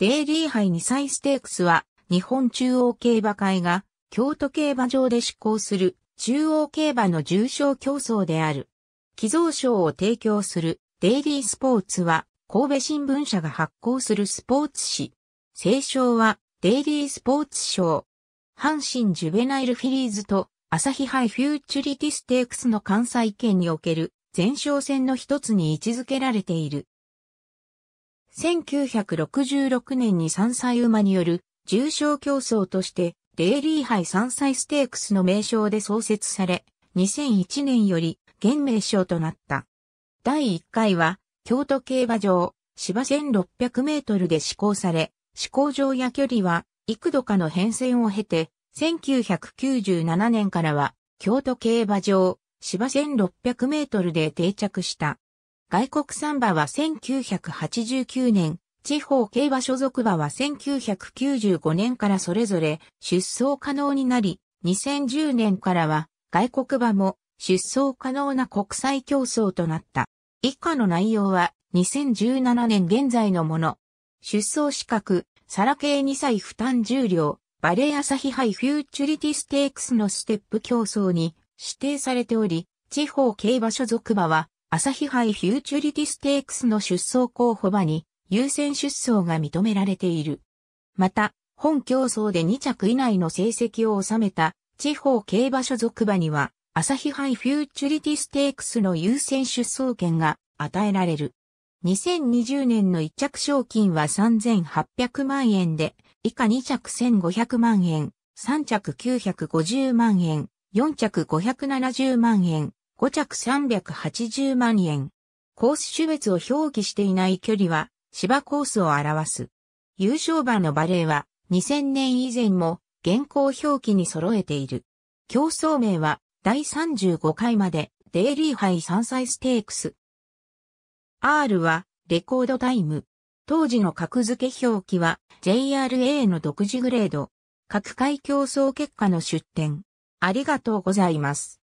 デイリー杯2歳ステークスは、日本中央競馬会が、京都競馬場で施行する、中央競馬の重賞競争である。寄贈賞を提供する、デイリースポーツは、神戸新聞社が発行するスポーツ誌。聖賞は、デイリースポーツ賞。阪神ジュベナイルフィリーズと、朝日杯フューチュリティステークスの関西圏における、前哨戦の一つに位置づけられている。1966年に3歳馬による重賞競争として、デイリー杯3歳ステークスの名称で創設され、2001年より現名称となった。第1回は、京都競馬場、芝1600メートルで施行され、施行場や距離は、幾度かの変遷を経て、1997年からは、京都競馬場、芝1600メートルで定着した。外国産馬は1989年、地方競馬所属馬は1995年からそれぞれ出走可能になり、2010年からは外国馬も出走可能な国際競争となった。以下の内容は2017年現在のもの。出走資格、サラ系2歳負担重量、バレー朝日杯フューチュリティステークスのステップ競争に指定されており、地方競馬所属馬は朝日杯フューチュリティステークスの出走候補馬に優先出走が認められている。また、本競争で2着以内の成績を収めた地方競馬所属馬には、朝日杯フューチュリティステークスの優先出走権が与えられる。2020年の1着賞金は3800万円で、以下2着1500万円、3着950万円、4着570万円、5着380万円。コース種別を表記していない距離は芝コースを表す。優勝馬のバレーは2000年以前も現行表記に揃えている。競争名は第35回までデイリーハイ3歳ステークス。R はレコードタイム。当時の格付け表記は JRA の独自グレード。各回競争結果の出展。ありがとうございます。